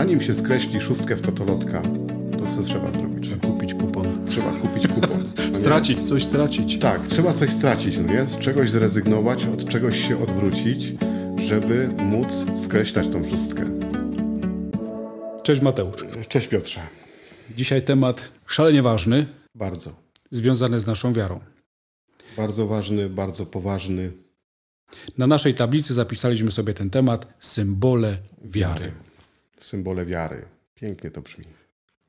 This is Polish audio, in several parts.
zanim się skreśli szóstkę w totolotka, to co trzeba zrobić? Trzeba kupić kupon. Trzeba kupić kupon. stracić, nie? coś stracić. Tak, trzeba coś stracić, no nie? Z czegoś zrezygnować, od czegoś się odwrócić, żeby móc skreślać tą szóstkę. Cześć Mateusz. Cześć Piotrze. Dzisiaj temat szalenie ważny. Bardzo. Związany z naszą wiarą. Bardzo ważny, bardzo poważny. Na naszej tablicy zapisaliśmy sobie ten temat symbole wiary symbole wiary. Pięknie to brzmi.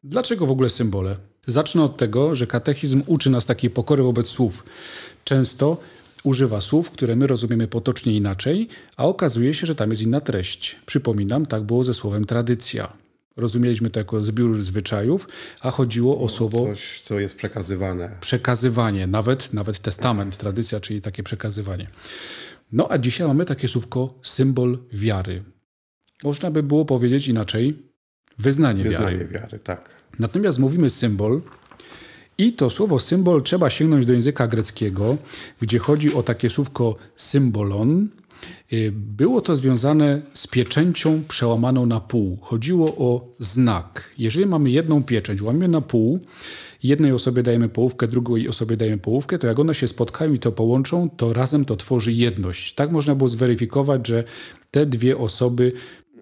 Dlaczego w ogóle symbole? Zacznę od tego, że katechizm uczy nas takiej pokory wobec słów. Często używa słów, które my rozumiemy potocznie inaczej, a okazuje się, że tam jest inna treść. Przypominam, tak było ze słowem tradycja. Rozumieliśmy to jako zbiór zwyczajów, a chodziło o słowo. Coś, co jest przekazywane. Przekazywanie, nawet, nawet testament, tradycja, czyli takie przekazywanie. No a dzisiaj mamy takie słówko symbol wiary. Można by było powiedzieć inaczej, wyznanie, wyznanie wiary. wiary tak. Natomiast mówimy symbol i to słowo symbol trzeba sięgnąć do języka greckiego, gdzie chodzi o takie słówko symbolon. Y, było to związane z pieczęcią przełamaną na pół. Chodziło o znak. Jeżeli mamy jedną pieczęć, łamiemy na pół, jednej osobie dajemy połówkę, drugiej osobie dajemy połówkę, to jak one się spotkają i to połączą, to razem to tworzy jedność. Tak można było zweryfikować, że te dwie osoby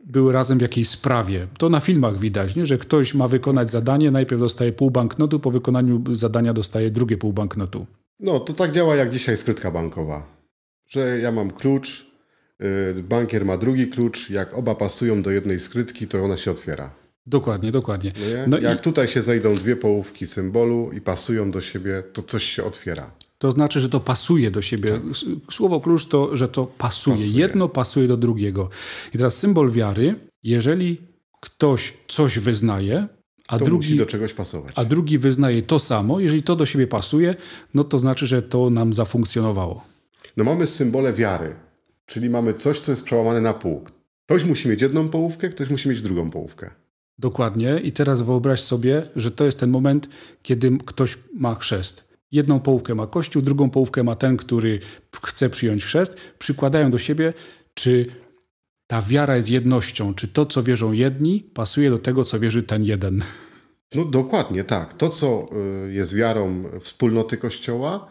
były razem w jakiejś sprawie. To na filmach widać, nie? że ktoś ma wykonać zadanie, najpierw dostaje pół banknotu, po wykonaniu zadania dostaje drugie pół banknotu. No, to tak działa jak dzisiaj skrytka bankowa. Że ja mam klucz, y, bankier ma drugi klucz, jak oba pasują do jednej skrytki, to ona się otwiera. Dokładnie, dokładnie. No, no jak i... tutaj się zejdą dwie połówki symbolu i pasują do siebie, to coś się otwiera to znaczy, że to pasuje do siebie. Tak. Słowo klucz to, że to pasuje. pasuje. Jedno pasuje do drugiego. I teraz symbol wiary, jeżeli ktoś coś wyznaje, a to drugi do czegoś pasować. A drugi wyznaje to samo, jeżeli to do siebie pasuje, no to znaczy, że to nam zafunkcjonowało. No mamy symbole wiary, czyli mamy coś, co jest przełamane na pół. Ktoś musi mieć jedną połówkę, ktoś musi mieć drugą połówkę. Dokładnie. I teraz wyobraź sobie, że to jest ten moment, kiedy ktoś ma chrzest. Jedną połówkę ma Kościół, drugą połówkę ma ten, który chce przyjąć chrzest. Przykładają do siebie, czy ta wiara jest jednością, czy to, co wierzą jedni, pasuje do tego, co wierzy ten jeden. No dokładnie tak. To, co y, jest wiarą wspólnoty Kościoła,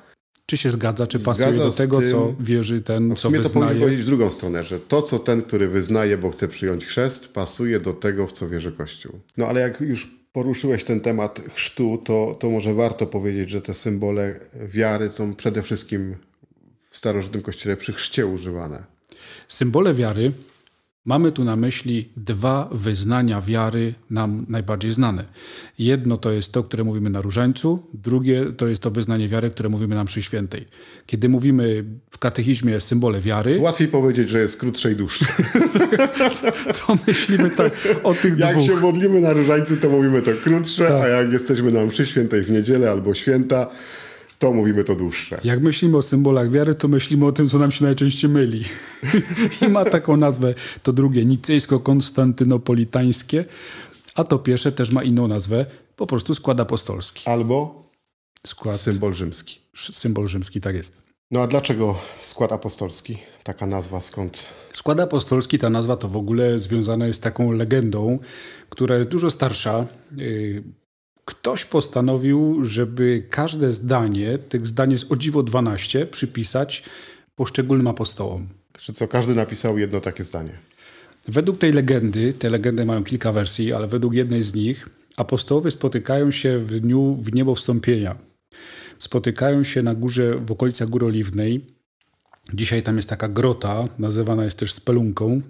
czy się zgadza, czy pasuje zgadza do tego, tym, co wierzy ten, no co wyznaje. W sumie to powinien powiedzieć w drugą stronę, że to, co ten, który wyznaje, bo chce przyjąć chrzest, pasuje do tego, w co wierzy Kościół. No ale jak już poruszyłeś ten temat chrztu, to, to może warto powiedzieć, że te symbole wiary są przede wszystkim w starożytnym kościele przy chrzcie używane. Symbole wiary Mamy tu na myśli dwa wyznania wiary nam najbardziej znane. Jedno to jest to, które mówimy na różańcu, drugie to jest to wyznanie wiary, które mówimy nam przy świętej. Kiedy mówimy w katechizmie symbole wiary... Łatwiej powiedzieć, że jest krótsze i dłuższe. to myślimy tak o tych jak dwóch. Jak się modlimy na różańcu, to mówimy to krótsze, tak. a jak jesteśmy na mszy świętej w niedzielę albo święta, to mówimy to dłuższe. Jak myślimy o symbolach wiary, to myślimy o tym, co nam się najczęściej myli. I ma taką nazwę to drugie, nicyjsko konstantynopolitańskie a to pierwsze też ma inną nazwę, po prostu skład apostolski. Albo skład symbol rzymski. Symbol rzymski, tak jest. No a dlaczego skład apostolski? Taka nazwa skąd? Skład apostolski, ta nazwa to w ogóle związana jest z taką legendą, która jest dużo starsza. Y, ktoś postanowił, żeby każde zdanie, tych zdań jest o dziwo 12, przypisać poszczególnym apostołom. Czy co, każdy napisał jedno takie zdanie? Według tej legendy, te legendy mają kilka wersji, ale według jednej z nich apostołowie spotykają się w dniu w niebo wstąpienia. Spotykają się na górze, w okolicach Góry Oliwnej. Dzisiaj tam jest taka grota, nazywana jest też spelunką.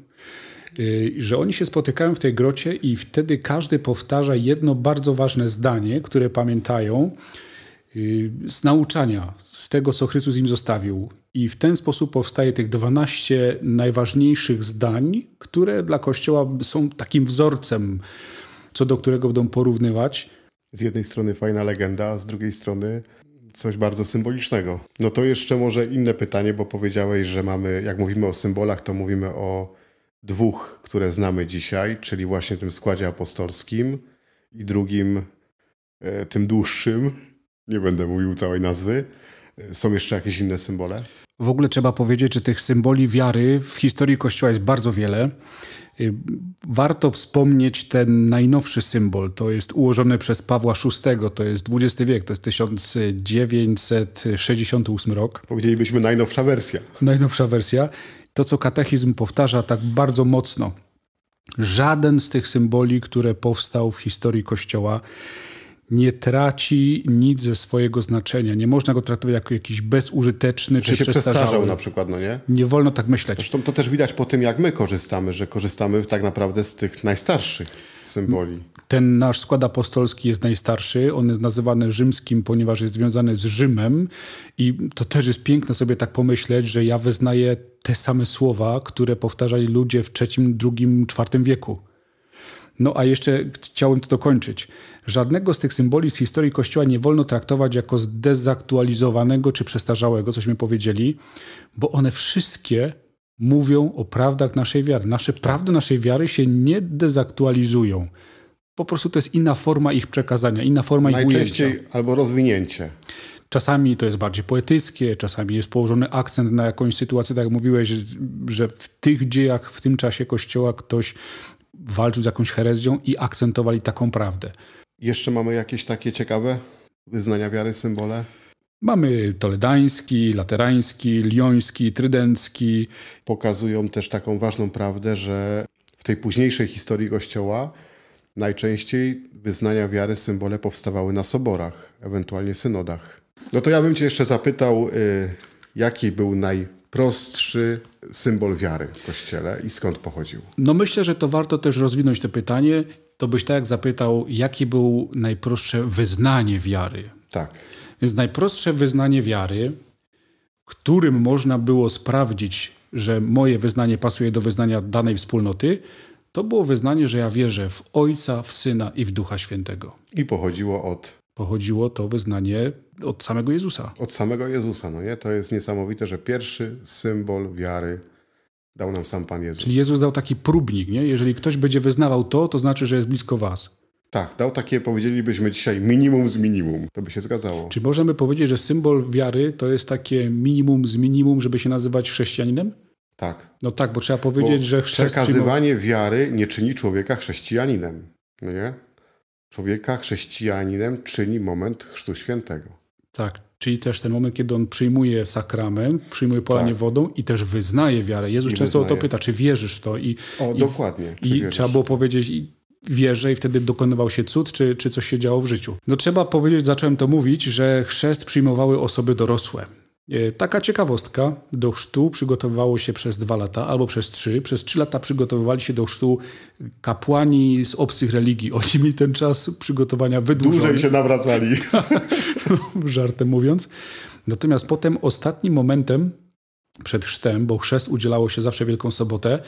Y, że oni się spotykają w tej grocie i wtedy każdy powtarza jedno bardzo ważne zdanie, które pamiętają y, z nauczania, z tego, co Chrystus im zostawił. I w ten sposób powstaje tych 12 najważniejszych zdań, które dla Kościoła są takim wzorcem, co do którego będą porównywać. Z jednej strony fajna legenda, a z drugiej strony coś bardzo symbolicznego. No to jeszcze może inne pytanie, bo powiedziałeś, że mamy, jak mówimy o symbolach, to mówimy o dwóch, które znamy dzisiaj, czyli właśnie tym składzie apostolskim i drugim, e, tym dłuższym, nie będę mówił całej nazwy, e, są jeszcze jakieś inne symbole? W ogóle trzeba powiedzieć, że tych symboli wiary w historii Kościoła jest bardzo wiele. E, warto wspomnieć ten najnowszy symbol. To jest ułożony przez Pawła VI, to jest XX wiek, to jest 1968 rok. Powiedzielibyśmy najnowsza wersja. Najnowsza wersja to, co katechizm powtarza tak bardzo mocno. Żaden z tych symboli, które powstał w historii Kościoła, nie traci nic ze swojego znaczenia. Nie można go traktować jako jakiś bezużyteczny że czy się przestarzał na przykład, no nie? Nie wolno tak myśleć. Zresztą to też widać po tym, jak my korzystamy, że korzystamy tak naprawdę z tych najstarszych symboli. Ten nasz skład apostolski jest najstarszy, on jest nazywany rzymskim, ponieważ jest związany z Rzymem i to też jest piękne sobie tak pomyśleć, że ja wyznaję te same słowa, które powtarzali ludzie w III, II, IV wieku. No a jeszcze chciałem to dokończyć. Żadnego z tych symboli z historii Kościoła nie wolno traktować jako zdezaktualizowanego czy przestarzałego, cośmy powiedzieli, bo one wszystkie mówią o prawdach naszej wiary. Nasze prawdy naszej wiary się nie dezaktualizują po prostu to jest inna forma ich przekazania, inna forma ich ujęcia. Najczęściej albo rozwinięcie. Czasami to jest bardziej poetyckie, czasami jest położony akcent na jakąś sytuację, tak jak mówiłeś, że w tych dziejach, w tym czasie Kościoła ktoś walczył z jakąś herezją i akcentowali taką prawdę. Jeszcze mamy jakieś takie ciekawe wyznania wiary, symbole? Mamy toledański, laterański, lioński, trydencki. Pokazują też taką ważną prawdę, że w tej późniejszej historii Kościoła Najczęściej wyznania wiary, symbole powstawały na soborach, ewentualnie synodach. No to ja bym Cię jeszcze zapytał, y, jaki był najprostszy symbol wiary w Kościele i skąd pochodził? No myślę, że to warto też rozwinąć to pytanie. To byś tak zapytał, jaki był najprostsze wyznanie wiary. Tak. Więc najprostsze wyznanie wiary, którym można było sprawdzić, że moje wyznanie pasuje do wyznania danej wspólnoty, to było wyznanie, że ja wierzę w Ojca, w Syna i w Ducha Świętego. I pochodziło od pochodziło to wyznanie od samego Jezusa. Od samego Jezusa, no nie? To jest niesamowite, że pierwszy symbol wiary dał nam sam Pan Jezus. Czyli Jezus dał taki próbnik, nie? Jeżeli ktoś będzie wyznawał to, to znaczy, że jest blisko was. Tak, dał takie, powiedzielibyśmy dzisiaj, minimum z minimum. To by się zgadzało. Czy możemy powiedzieć, że symbol wiary to jest takie minimum z minimum, żeby się nazywać chrześcijaninem? Tak. No tak, bo trzeba powiedzieć, bo że chrześcijan... Przekazywanie wiary nie czyni człowieka chrześcijaninem. No nie? Człowieka chrześcijaninem czyni moment Chrztu Świętego. Tak, czyli też ten moment, kiedy on przyjmuje sakrament, przyjmuje polanie tak. wodą i też wyznaje wiarę. Jezus I często wyznaje. o to pyta, czy wierzysz w to? I, o, i, dokładnie. Czy I wierzysz? trzeba było powiedzieć, i wierzę i wtedy dokonywał się cud, czy, czy coś się działo w życiu. No trzeba powiedzieć, zacząłem to mówić, że chrzest przyjmowały osoby dorosłe. E, taka ciekawostka, do chrztu przygotowywało się przez dwa lata albo przez trzy. Przez trzy lata przygotowywali się do chrztu kapłani z obcych religii. Oni mieli ten czas przygotowania wydłużony. Dłużej się nawracali. No, żartem mówiąc. Natomiast potem ostatnim momentem przed chrztem, bo chrzest udzielało się zawsze Wielką Sobotę,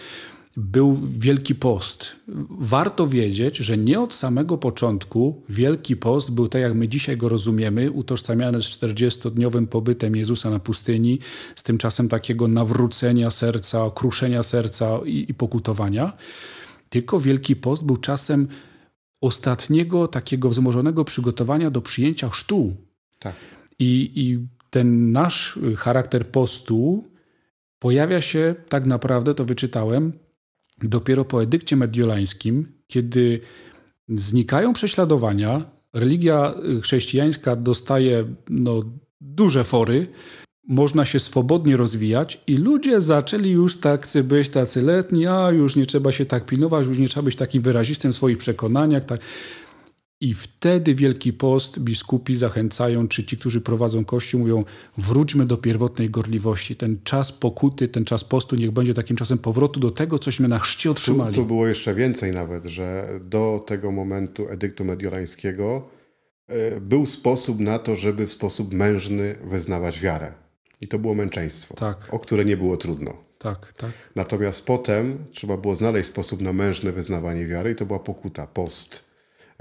był Wielki Post. Warto wiedzieć, że nie od samego początku Wielki Post był tak, jak my dzisiaj go rozumiemy, utożsamiany z 40-dniowym pobytem Jezusa na pustyni, z tym czasem takiego nawrócenia serca, kruszenia serca i, i pokutowania. Tylko Wielki Post był czasem ostatniego takiego wzmożonego przygotowania do przyjęcia chrztu. Tak. I, i ten nasz charakter postu pojawia się tak naprawdę, to wyczytałem, dopiero po edykcie mediolańskim, kiedy znikają prześladowania, religia y, chrześcijańska dostaje no, duże fory, można się swobodnie rozwijać i ludzie zaczęli już tak być tacy letni, a już nie trzeba się tak pilnować, już nie trzeba być takim wyrazistym w swoich przekonaniach. Tak. I wtedy Wielki Post biskupi zachęcają, czy ci, którzy prowadzą Kościół, mówią: wróćmy do pierwotnej gorliwości. Ten czas pokuty, ten czas postu, niech będzie takim czasem powrotu do tego, cośmy na chrzcie otrzymali. Tu, tu było jeszcze więcej nawet, że do tego momentu edyktu mediolańskiego e, był sposób na to, żeby w sposób mężny wyznawać wiarę. I to było męczeństwo, tak. o które nie było trudno. Tak, tak. Natomiast potem trzeba było znaleźć sposób na mężne wyznawanie wiary, i to była pokuta, post.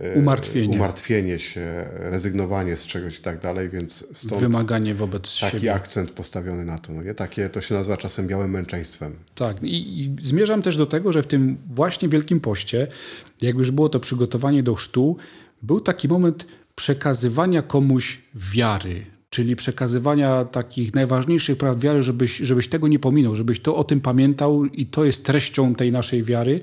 E, umartwienie. umartwienie się, rezygnowanie z czegoś i tak dalej, więc stąd wymaganie wobec taki siebie. akcent postawiony na to. No nie? Takie to się nazywa czasem białym męczeństwem. Tak I, i zmierzam też do tego, że w tym właśnie Wielkim Poście, jak już było to przygotowanie do chrztu, był taki moment przekazywania komuś wiary, czyli przekazywania takich najważniejszych praw wiary, żebyś, żebyś tego nie pominął, żebyś to o tym pamiętał i to jest treścią tej naszej wiary.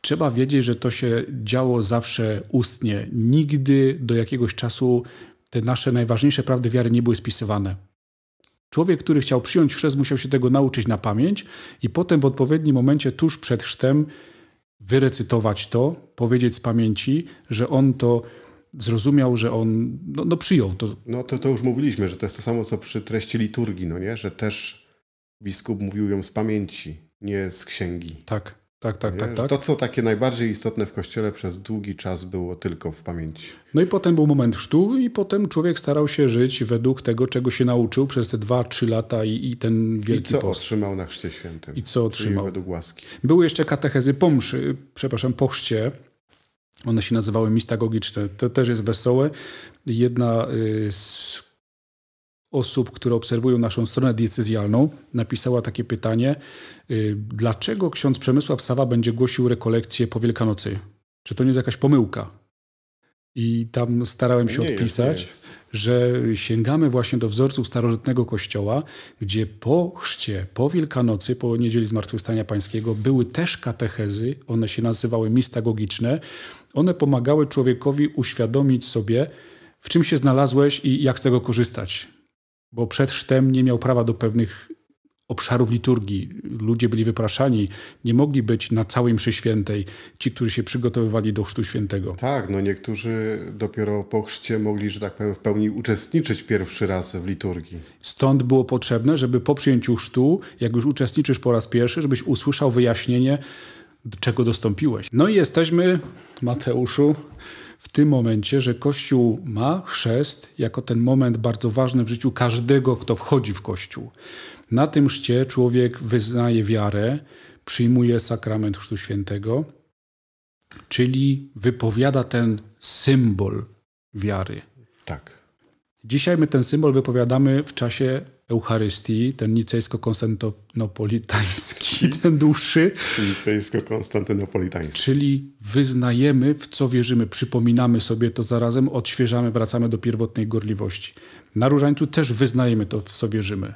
Trzeba wiedzieć, że to się działo zawsze ustnie. Nigdy do jakiegoś czasu te nasze najważniejsze prawdy wiary nie były spisywane. Człowiek, który chciał przyjąć chrzest, musiał się tego nauczyć na pamięć i potem w odpowiednim momencie, tuż przed chrztem, wyrecytować to, powiedzieć z pamięci, że on to zrozumiał, że on no, no przyjął to. No to, to już mówiliśmy, że to jest to samo, co przy treści liturgii, no nie? Że też biskup mówił ją z pamięci, nie z księgi. Tak. Tak, tak, tak, tak. To, co takie najbardziej istotne w kościele przez długi czas było tylko w pamięci. No i potem był moment sztu, i potem człowiek starał się żyć według tego, czego się nauczył przez te dwa, trzy lata i, i ten wielki I co post. otrzymał na chrzcie świętym. I co otrzymał. według łaski. Były jeszcze katechezy po mszy, przepraszam, po chrzcie. One się nazywały mistagogiczne. To też jest wesołe. Jedna y, z osób, które obserwują naszą stronę decyzjalną, napisała takie pytanie: y, Dlaczego ksiądz Przemysław Sawa będzie głosił rekolekcję po Wielkanocy? Czy to nie jest jakaś pomyłka? I tam starałem się nie odpisać, jest. że sięgamy właśnie do wzorców starożytnego kościoła, gdzie po chrzcie, po Wielkanocy, po niedzieli Zmartwychwstania Pańskiego były też katechezy, one się nazywały mistagogiczne. One pomagały człowiekowi uświadomić sobie, w czym się znalazłeś i jak z tego korzystać bo przed sztem nie miał prawa do pewnych obszarów liturgii. Ludzie byli wypraszani, nie mogli być na całej mszy świętej ci, którzy się przygotowywali do chrztu świętego. Tak, no niektórzy dopiero po chrzcie mogli, że tak powiem, w pełni uczestniczyć pierwszy raz w liturgii. Stąd było potrzebne, żeby po przyjęciu chrztu, jak już uczestniczysz po raz pierwszy, żebyś usłyszał wyjaśnienie, czego dostąpiłeś. No i jesteśmy, Mateuszu, w tym momencie, że Kościół ma chrzest jako ten moment bardzo ważny w życiu każdego, kto wchodzi w Kościół. Na tym szcie człowiek wyznaje wiarę, przyjmuje sakrament Chrztu Świętego, czyli wypowiada ten symbol wiary. Tak. Dzisiaj my ten symbol wypowiadamy w czasie Eucharystii, ten nicejsko-konstantynopolitański, ten dłuższy. Nicejsko-konstantynopolitański. Czyli wyznajemy, w co wierzymy, przypominamy sobie to zarazem, odświeżamy, wracamy do pierwotnej gorliwości. Na różańcu też wyznajemy to, w co wierzymy.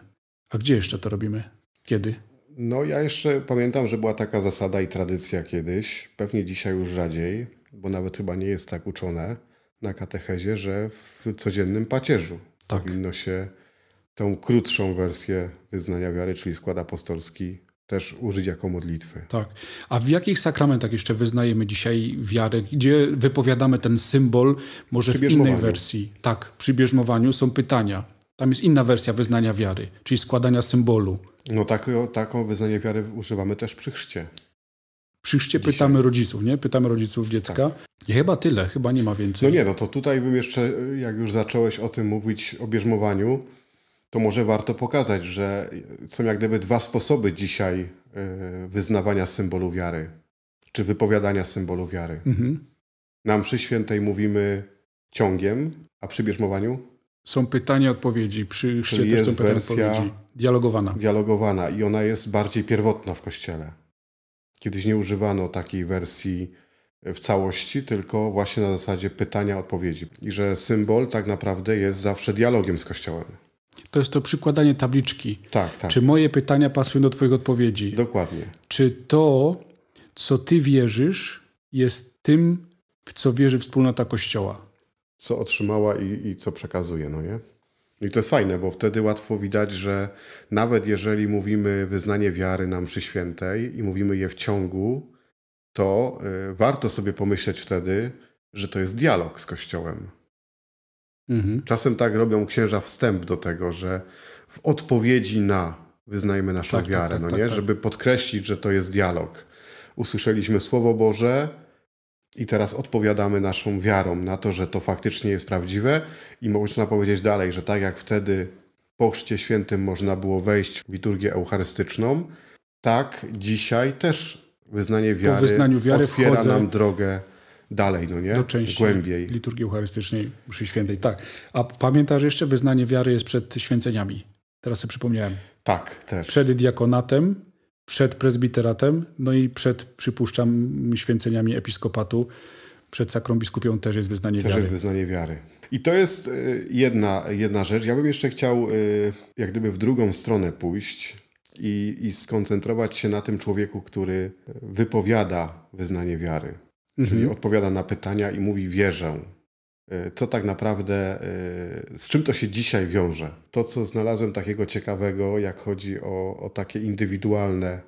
A gdzie jeszcze to robimy? Kiedy? No ja jeszcze pamiętam, że była taka zasada i tradycja kiedyś, pewnie dzisiaj już rzadziej, bo nawet chyba nie jest tak uczone na katechezie, że w codziennym pacierzu tak. powinno się tą krótszą wersję wyznania wiary, czyli skład apostolski, też użyć jako modlitwy. Tak. A w jakich sakramentach jeszcze wyznajemy dzisiaj wiarę? Gdzie wypowiadamy ten symbol? Może w innej wersji? Tak, przy bierzmowaniu są pytania. Tam jest inna wersja wyznania wiary, czyli składania symbolu. No tak, taką wyznanie wiary używamy też przy chrzcie. Przy chrzcie dzisiaj. pytamy rodziców, nie? Pytamy rodziców dziecka. Tak. Chyba tyle, chyba nie ma więcej. No nie, no to tutaj bym jeszcze, jak już zacząłeś o tym mówić, o bierzmowaniu, to może warto pokazać, że są jak gdyby dwa sposoby dzisiaj e, wyznawania symbolu wiary, czy wypowiadania symbolu wiary. Mhm. przy świętej mówimy ciągiem, a przy bierzmowaniu? Są pytania, odpowiedzi. Przy chrzcie też są wersja odpowiedzi. Dialogowana. Dialogowana i ona jest bardziej pierwotna w Kościele. Kiedyś nie używano takiej wersji w całości, tylko właśnie na zasadzie pytania, odpowiedzi. I że symbol tak naprawdę jest zawsze dialogiem z Kościołem. To jest to przykładanie tabliczki. Tak, tak. Czy moje pytania pasują do Twoich odpowiedzi? Dokładnie. Czy to, co Ty wierzysz, jest tym, w co wierzy wspólnota Kościoła? Co otrzymała i, i co przekazuje, no nie? I to jest fajne, bo wtedy łatwo widać, że nawet jeżeli mówimy wyznanie wiary nam przy świętej i mówimy je w ciągu, to y, warto sobie pomyśleć wtedy, że to jest dialog z Kościołem. Mhm. Czasem tak robią księża wstęp do tego, że w odpowiedzi na wyznajemy naszą tak, tak, wiarę, tak, no tak, no nie? Tak. Żeby podkreślić, że to jest dialog. Usłyszeliśmy Słowo Boże i teraz odpowiadamy naszą wiarą na to, że to faktycznie jest prawdziwe i można powiedzieć dalej, że tak jak wtedy po Chrzcie Świętym można było wejść w liturgię eucharystyczną, tak dzisiaj też wyznanie wiary, po wyznaniu wiary otwiera wchodzę... nam drogę dalej, no nie? Do części Głębiej. liturgii eucharystycznej, mszy świętej, tak. A pamiętasz jeszcze, wyznanie wiary jest przed święceniami. Teraz sobie przypomniałem. Tak, też. Przed diakonatem, przed prezbiteratem, no i przed, przypuszczam, święceniami episkopatu, przed sakrą biskupią też jest wyznanie też wiary. Też jest wyznanie wiary. I to jest y, jedna, jedna rzecz. Ja bym jeszcze chciał y, jak gdyby w drugą stronę pójść i, i skoncentrować się na tym człowieku, który wypowiada wyznanie wiary mhm. czyli odpowiada na pytania i mówi wierzę. E, co tak naprawdę, e, z czym to się dzisiaj wiąże? To, co znalazłem takiego ciekawego, jak chodzi o, o takie indywidualne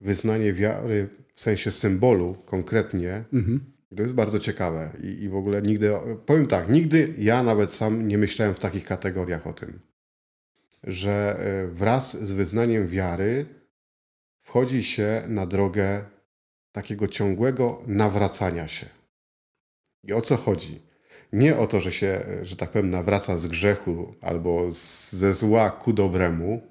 wyznanie wiary, w sensie symbolu konkretnie, mhm. to jest bardzo ciekawe. I, I w ogóle nigdy, powiem tak, nigdy ja nawet sam nie myślałem w takich kategoriach o tym, że e, wraz z wyznaniem wiary wchodzi się na drogę takiego ciągłego nawracania się. I o co chodzi? Nie o to, że się, że tak powiem, nawraca z grzechu albo ze zła ku dobremu.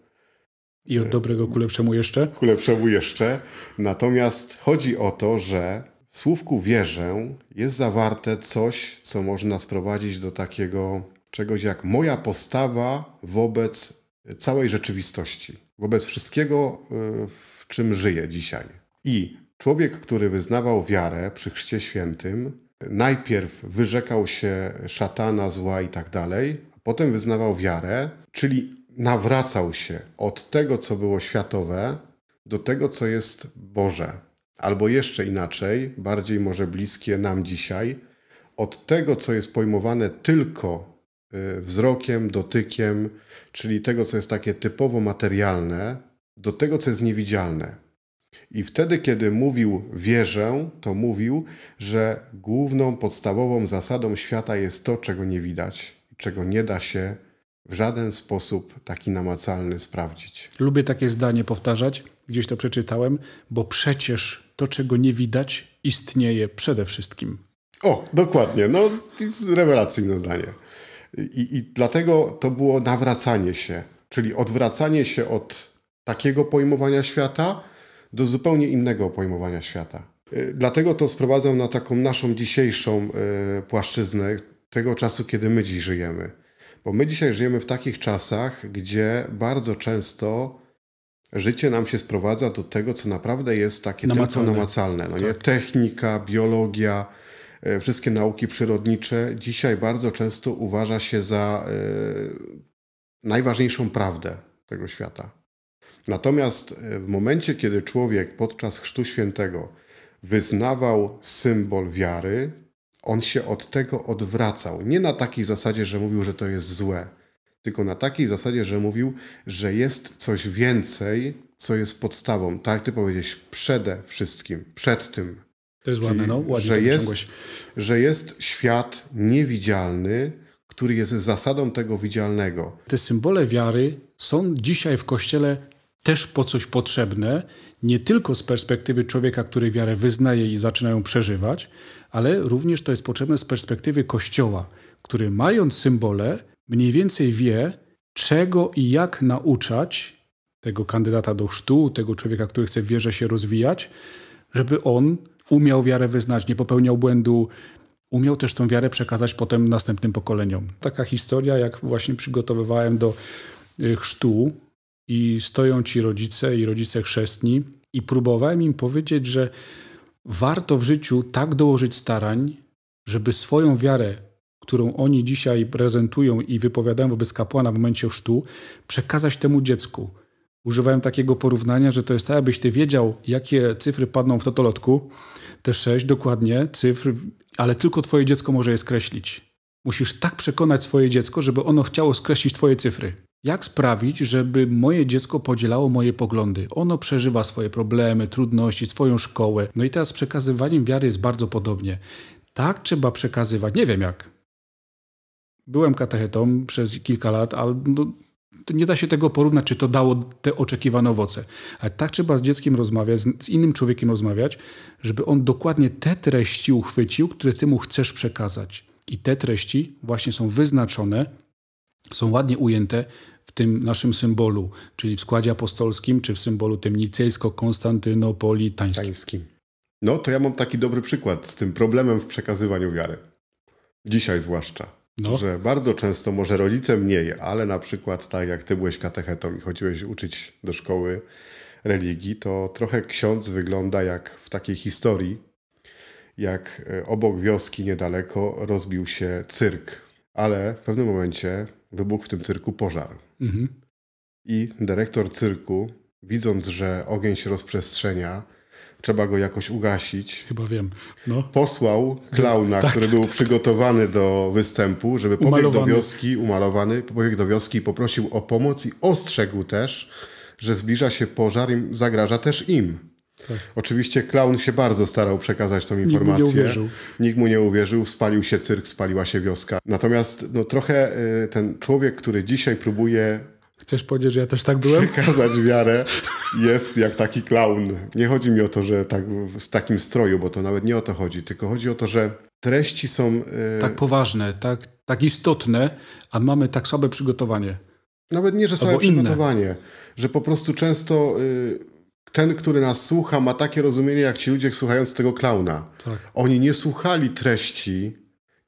I od dobrego ku lepszemu jeszcze? Ku lepszemu jeszcze. Natomiast chodzi o to, że w słówku wierzę jest zawarte coś, co można sprowadzić do takiego czegoś jak moja postawa wobec całej rzeczywistości, wobec wszystkiego, y, w czym żyję dzisiaj. I Człowiek, który wyznawał wiarę przy Chrzcie Świętym, najpierw wyrzekał się szatana, zła i tak dalej, a potem wyznawał wiarę, czyli nawracał się od tego, co było światowe, do tego, co jest Boże. Albo jeszcze inaczej, bardziej może bliskie nam dzisiaj, od tego, co jest pojmowane tylko y, wzrokiem, dotykiem, czyli tego, co jest takie typowo materialne, do tego, co jest niewidzialne. I wtedy, kiedy mówił wierzę, to mówił, że główną, podstawową zasadą świata jest to, czego nie widać, czego nie da się w żaden sposób taki namacalny sprawdzić. Lubię takie zdanie powtarzać, gdzieś to przeczytałem, bo przecież to, czego nie widać, istnieje przede wszystkim. O, dokładnie. No, rewelacyjne zdanie. I, I dlatego to było nawracanie się, czyli odwracanie się od takiego pojmowania świata do zupełnie innego pojmowania świata. E, dlatego to sprowadzam na taką naszą dzisiejszą e, płaszczyznę tego czasu, kiedy my dziś żyjemy. Bo my dzisiaj żyjemy w takich czasach, gdzie bardzo często życie nam się sprowadza do tego, co naprawdę jest takie namacalne. tylko namacalne. No tak. nie? Technika, biologia, e, wszystkie nauki przyrodnicze dzisiaj bardzo często uważa się za najważniejszą prawdę tego świata. Natomiast e, w momencie, kiedy człowiek podczas Chrztu Świętego wyznawał symbol wiary, on się od tego odwracał. Nie na takiej zasadzie, że mówił, że to jest złe, tylko na takiej zasadzie, że mówił, że jest coś więcej, co jest podstawą. Tak ty powiedziałeś, przede wszystkim, przed tym. To jest ładne, no? Ładnie że, jest, że jest świat niewidzialny, który jest zasadą tego widzialnego. Te symbole wiary są dzisiaj w Kościele też po coś potrzebne, nie tylko z perspektywy człowieka, który wiarę wyznaje i zaczyna ją przeżywać, ale również to jest potrzebne z perspektywy Kościoła, który mając symbole, mniej więcej wie, czego i jak nauczać tego kandydata do chrztu, tego człowieka, który chce w wierze się rozwijać, żeby on umiał wiarę wyznać, nie popełniał błędu, umiał też tą wiarę przekazać potem następnym pokoleniom. Taka historia, jak właśnie przygotowywałem do y, chrztu i stoją ci rodzice i rodzice chrzestni i próbowałem im powiedzieć, że warto w życiu tak dołożyć starań, żeby swoją wiarę, którą oni dzisiaj prezentują i wypowiadają wobec kapłana w momencie sztu przekazać temu dziecku. Używałem takiego porównania, że to jest tak, abyś ty wiedział, jakie cyfry padną w totolotku, te sześć dokładnie cyfr, ale tylko twoje dziecko może je skreślić. Musisz tak przekonać swoje dziecko, żeby ono chciało skreślić twoje cyfry. Jak sprawić, żeby moje dziecko podzielało moje poglądy? Ono przeżywa swoje problemy, trudności, swoją szkołę. No i teraz z przekazywaniem wiary jest bardzo podobnie. Tak trzeba przekazywać. Nie wiem jak. Byłem katechetą przez kilka lat, ale no, nie da się tego porównać, czy to dało te oczekiwane owoce. Ale tak trzeba z dzieckiem rozmawiać, z innym człowiekiem rozmawiać, żeby on dokładnie te treści uchwycił, które ty mu chcesz przekazać. I te treści właśnie są wyznaczone, są ładnie ujęte w tym naszym symbolu, czyli w składzie apostolskim, czy w symbolu tym nicejsko-konstantynopolitańskim. No to ja mam taki dobry przykład z tym problemem w przekazywaniu wiary. Dzisiaj zwłaszcza. No. Że bardzo często może rodzice mniej, ale na przykład tak jak ty byłeś katechetą i chodziłeś uczyć do szkoły religii, to trochę ksiądz wygląda jak w takiej historii, jak e, obok wioski niedaleko rozbił się cyrk. Ale w pewnym momencie wybuchł w tym cyrku pożar. Mhm. I dyrektor cyrku, widząc, że ogień się rozprzestrzenia, trzeba go jakoś ugasić. Chyba wiem. No. Posłał klauna, tak, który tak, był tak, przygotowany do występu, żeby umalowany. pobiegł do wioski, umalowany, pobiegł do wioski i poprosił o pomoc i ostrzegł też, że zbliża się pożar i zagraża też im. Tak. Oczywiście klaun się bardzo starał przekazać tą informację. Nikt mu nie uwierzył. Nikt mu nie uwierzył, spalił się cyrk, spaliła się wioska. Natomiast no, trochę y, ten człowiek, który dzisiaj próbuje Chcesz powiedzieć, że ja też tak byłem? Przekazać wiarę jest jak taki klaun. Nie chodzi mi o to, że tak w takim stroju, bo to nawet nie o to chodzi, tylko chodzi o to, że treści są. Y, tak poważne, tak, tak istotne, a mamy tak słabe przygotowanie. Nawet nie, że słabe przygotowanie, że po prostu często. Y, ten, który nas słucha, ma takie rozumienie jak ci ludzie słuchający tego klauna. Tak. Oni nie słuchali treści,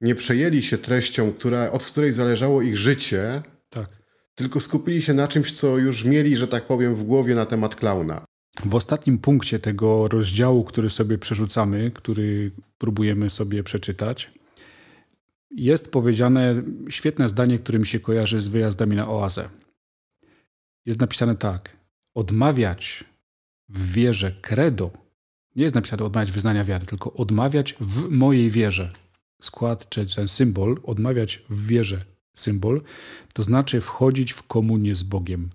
nie przejęli się treścią, która, od której zależało ich życie, tak. tylko skupili się na czymś, co już mieli, że tak powiem, w głowie na temat klauna. W ostatnim punkcie tego rozdziału, który sobie przerzucamy, który próbujemy sobie przeczytać, jest powiedziane świetne zdanie, które mi się kojarzy z wyjazdami na oazę. Jest napisane tak: odmawiać w wierze credo nie jest napisane odmawiać wyznania wiary, tylko odmawiać w mojej wierze. Skład czy ten symbol, odmawiać w wierze symbol, to znaczy wchodzić w komunię z Bogiem,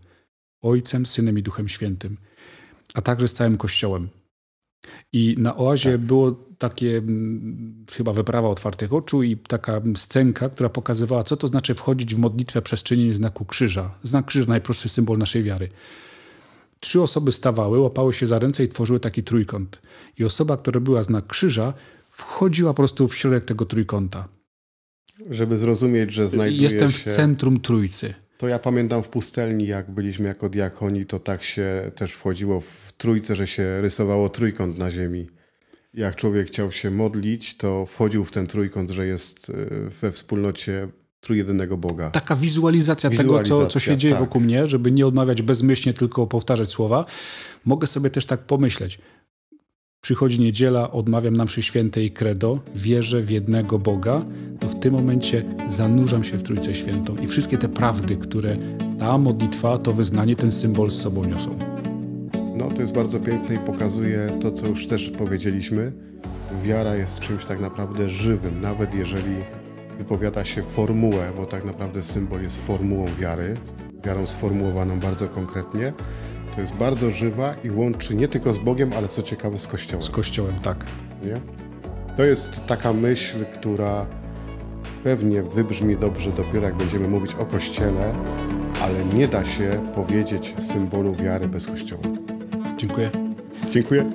Ojcem, Synem i Duchem Świętym, a także z całym Kościołem. I na oazie tak. było takie mm, chyba wyprawa otwartych oczu i taka scenka, która pokazywała, co to znaczy wchodzić w modlitwę przez czynienie znaku krzyża. Znak krzyża, najprostszy symbol naszej wiary. Trzy osoby stawały, łapały się za ręce i tworzyły taki trójkąt. I osoba, która była znak krzyża, wchodziła po prostu w środek tego trójkąta. Żeby zrozumieć, że znajduje Jestem się... w centrum trójcy. To ja pamiętam w pustelni, jak byliśmy jako diakoni, to tak się też wchodziło w trójce, że się rysowało trójkąt na ziemi. Jak człowiek chciał się modlić, to wchodził w ten trójkąt, że jest y, we wspólnocie trójjedynego Boga. Taka wizualizacja, wizualizacja tego, co, co się dzieje tak. wokół mnie, żeby nie odmawiać bezmyślnie, tylko powtarzać słowa. Mogę sobie też tak pomyśleć. Przychodzi niedziela, odmawiam nam mszy świętej credo, wierzę w jednego Boga, to w tym momencie zanurzam się w Trójce Świętą i wszystkie te prawdy, które ta modlitwa, to wyznanie, ten symbol z sobą niosą. No, to jest bardzo piękne i pokazuje to, co już też powiedzieliśmy. Wiara jest czymś tak naprawdę żywym, nawet jeżeli wypowiada się formułę, bo tak naprawdę symbol jest formułą wiary, wiarą sformułowaną bardzo konkretnie. To jest bardzo żywa i łączy nie tylko z Bogiem, ale co ciekawe z Kościołem. Z Kościołem, tak. Nie? To jest taka myśl, która pewnie wybrzmi dobrze dopiero jak będziemy mówić o Kościele, ale nie da się powiedzieć symbolu wiary bez Kościoła. Dziękuję. Dziękuję.